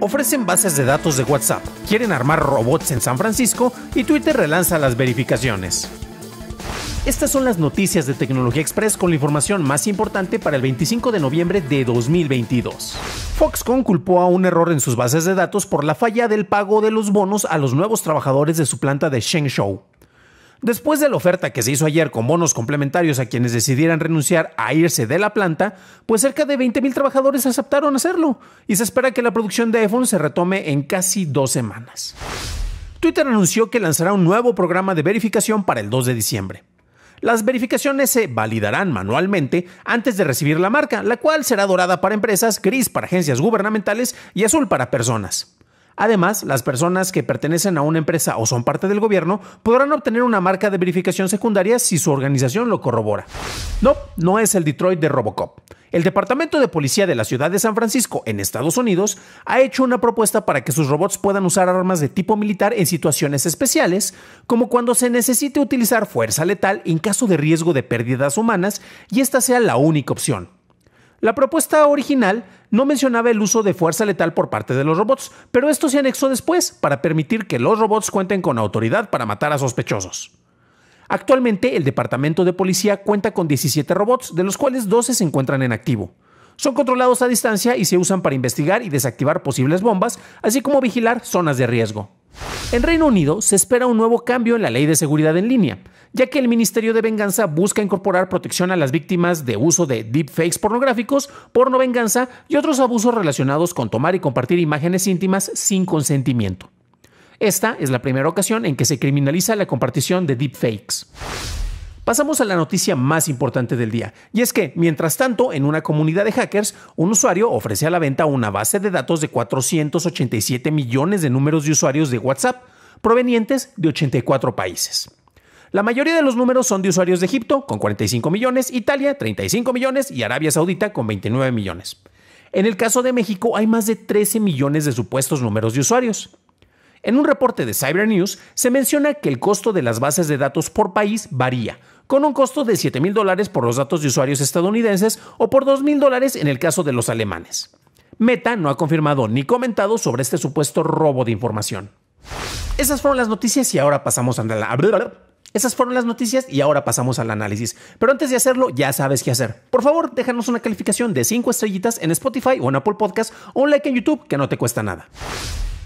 Ofrecen bases de datos de WhatsApp, quieren armar robots en San Francisco y Twitter relanza las verificaciones. Estas son las noticias de Tecnología Express con la información más importante para el 25 de noviembre de 2022. Foxconn culpó a un error en sus bases de datos por la falla del pago de los bonos a los nuevos trabajadores de su planta de Shenzhou. Después de la oferta que se hizo ayer con bonos complementarios a quienes decidieran renunciar a irse de la planta, pues cerca de 20.000 trabajadores aceptaron hacerlo y se espera que la producción de iPhone se retome en casi dos semanas. Twitter anunció que lanzará un nuevo programa de verificación para el 2 de diciembre. Las verificaciones se validarán manualmente antes de recibir la marca, la cual será dorada para empresas, gris para agencias gubernamentales y azul para personas. Además, las personas que pertenecen a una empresa o son parte del gobierno podrán obtener una marca de verificación secundaria si su organización lo corrobora. No, no es el Detroit de Robocop. El Departamento de Policía de la Ciudad de San Francisco, en Estados Unidos, ha hecho una propuesta para que sus robots puedan usar armas de tipo militar en situaciones especiales, como cuando se necesite utilizar fuerza letal en caso de riesgo de pérdidas humanas y esta sea la única opción. La propuesta original no mencionaba el uso de fuerza letal por parte de los robots, pero esto se anexó después para permitir que los robots cuenten con autoridad para matar a sospechosos. Actualmente el Departamento de Policía cuenta con 17 robots, de los cuales 12 se encuentran en activo. Son controlados a distancia y se usan para investigar y desactivar posibles bombas, así como vigilar zonas de riesgo. En Reino Unido se espera un nuevo cambio en la ley de seguridad en línea, ya que el Ministerio de Venganza busca incorporar protección a las víctimas de uso de deepfakes pornográficos, porno venganza y otros abusos relacionados con tomar y compartir imágenes íntimas sin consentimiento. Esta es la primera ocasión en que se criminaliza la compartición de deepfakes. Pasamos a la noticia más importante del día, y es que, mientras tanto, en una comunidad de hackers, un usuario ofrece a la venta una base de datos de 487 millones de números de usuarios de WhatsApp, provenientes de 84 países. La mayoría de los números son de usuarios de Egipto, con 45 millones, Italia, 35 millones y Arabia Saudita, con 29 millones. En el caso de México, hay más de 13 millones de supuestos números de usuarios. En un reporte de Cyber News se menciona que el costo de las bases de datos por país varía, con un costo de $7,000 mil dólares por los datos de usuarios estadounidenses o por $2,000 mil dólares en el caso de los alemanes. Meta no ha confirmado ni comentado sobre este supuesto robo de información. Esas fueron las noticias y ahora pasamos a Esas fueron las noticias y ahora pasamos al análisis. Pero antes de hacerlo, ya sabes qué hacer. Por favor, déjanos una calificación de 5 estrellitas en Spotify o en Apple Podcast o un like en YouTube que no te cuesta nada.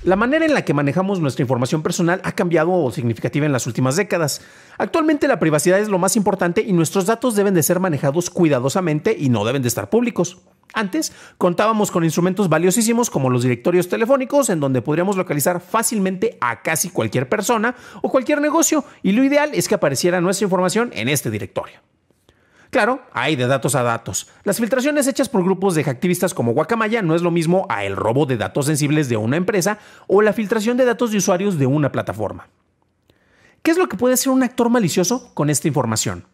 La manera en la que manejamos nuestra información personal ha cambiado significativa en las últimas décadas. Actualmente la privacidad es lo más importante y nuestros datos deben de ser manejados cuidadosamente y no deben de estar públicos. Antes contábamos con instrumentos valiosísimos como los directorios telefónicos en donde podríamos localizar fácilmente a casi cualquier persona o cualquier negocio y lo ideal es que apareciera nuestra información en este directorio. Claro, hay de datos a datos. Las filtraciones hechas por grupos de activistas como Guacamaya no es lo mismo a el robo de datos sensibles de una empresa o la filtración de datos de usuarios de una plataforma. ¿Qué es lo que puede hacer un actor malicioso con esta información?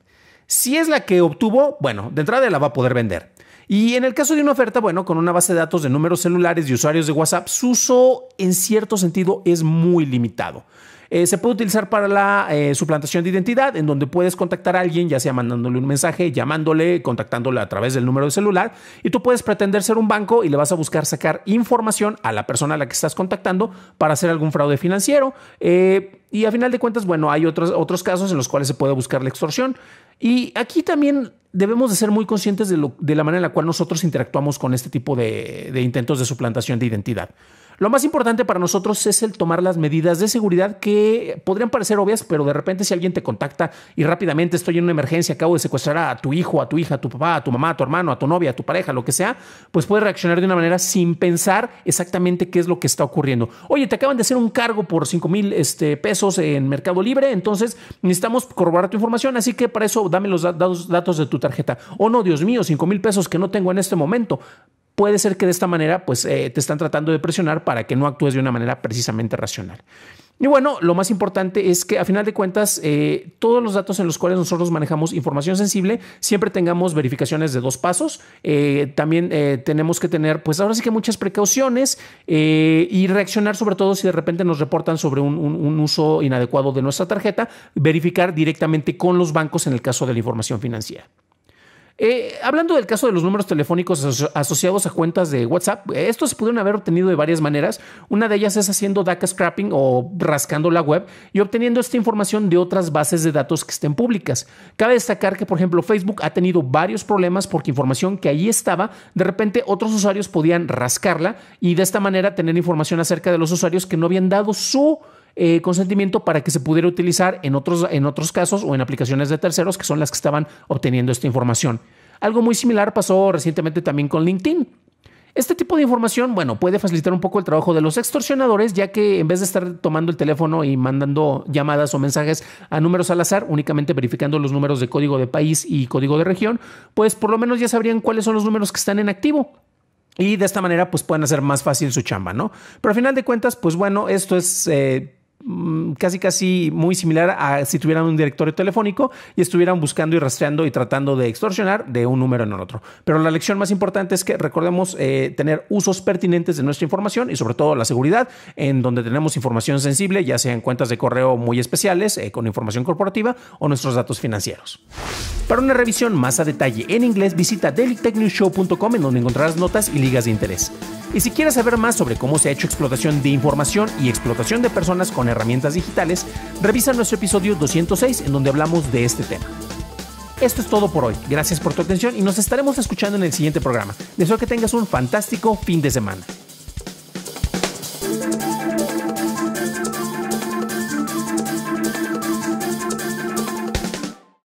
Si es la que obtuvo, bueno, de entrada la va a poder vender. Y en el caso de una oferta, bueno, con una base de datos de números celulares de usuarios de WhatsApp, su uso en cierto sentido es muy limitado. Eh, se puede utilizar para la eh, suplantación de identidad, en donde puedes contactar a alguien, ya sea mandándole un mensaje, llamándole, contactándole a través del número de celular, y tú puedes pretender ser un banco y le vas a buscar sacar información a la persona a la que estás contactando para hacer algún fraude financiero. Eh, y a final de cuentas, bueno, hay otros, otros casos en los cuales se puede buscar la extorsión. Y aquí también debemos de ser muy conscientes de, la manera en la cual nosotros interactuamos con este tipo de intentos de suplantación de identidad. Lo más importante para nosotros es el tomar las medidas de seguridad que podrían parecer obvias, pero de repente si alguien te contacta y rápidamente estoy en una emergencia, acabo de secuestrar a tu hijo, a tu hija, a tu papá, a tu mamá, a tu hermano, a tu novia, a tu pareja, lo que sea, pues puedes reaccionar de una manera sin pensar exactamente qué es lo que está ocurriendo. Oye, te acaban de hacer un cargo por 5 mil este, pesos en Mercado Libre, entonces necesitamos corroborar tu información, así que para eso dame los datos, de tu tarjeta. O no, Dios mío, cinco mil pesos que no tengo en este momento puede ser que de esta manera pues eh, te están tratando de presionar para que no actúes de una manera precisamente racional. Y bueno, lo más importante es que a final de cuentas, eh, todos los datos en los cuales nosotros manejamos información sensible, siempre tengamos verificaciones de dos pasos. Eh, también tenemos que tener, pues ahora sí que muchas precauciones y reaccionar sobre todo si de repente nos reportan sobre un, uso inadecuado de nuestra tarjeta, verificar directamente con los bancos en el caso de la información financiera. Eh, hablando del caso de los números telefónicos asociados a cuentas de WhatsApp, estos se pudieron haber obtenido de varias maneras. Una de ellas es haciendo DACA scrapping o rascando la web y obteniendo esta información de otras bases de datos que estén públicas. Cabe destacar que, por ejemplo, Facebook ha tenido varios problemas porque información que allí estaba, de repente otros usuarios podían rascarla y de esta manera tener información acerca de los usuarios que no habían dado su eh, consentimiento para que se pudiera utilizar en otros, en otros casos o en aplicaciones de terceros que son las que estaban obteniendo esta información. Algo muy similar pasó recientemente también con LinkedIn. Este tipo de información, bueno, puede facilitar un poco el trabajo de los extorsionadores, ya que en vez de estar tomando el teléfono y mandando llamadas o mensajes a números al azar, únicamente verificando los números de código de país y código de región, pues por lo menos ya sabrían cuáles son los números que están en activo. Y de esta manera, pues pueden hacer más fácil su chamba, ¿no? Pero al final de cuentas, pues bueno, esto es eh, casi casi muy similar a si tuvieran un directorio telefónico y estuvieran buscando y rastreando y tratando de extorsionar de un número en el otro. Pero la lección más importante es que recordemos eh, tener usos pertinentes de nuestra información y sobre todo la seguridad en donde tenemos información sensible, ya sea en cuentas de correo muy especiales eh, con información corporativa o nuestros datos financieros. Para una revisión más a detalle en inglés, visita dailytechnewshow.com en donde encontrarás notas y ligas de interés. Y si quieres saber más sobre cómo se ha hecho explotación de información y explotación de personas con herramientas digitales, revisa nuestro episodio 206 en donde hablamos de este tema. Esto es todo por hoy. Gracias por tu atención y nos estaremos escuchando en el siguiente programa. Deseo que tengas un fantástico fin de semana.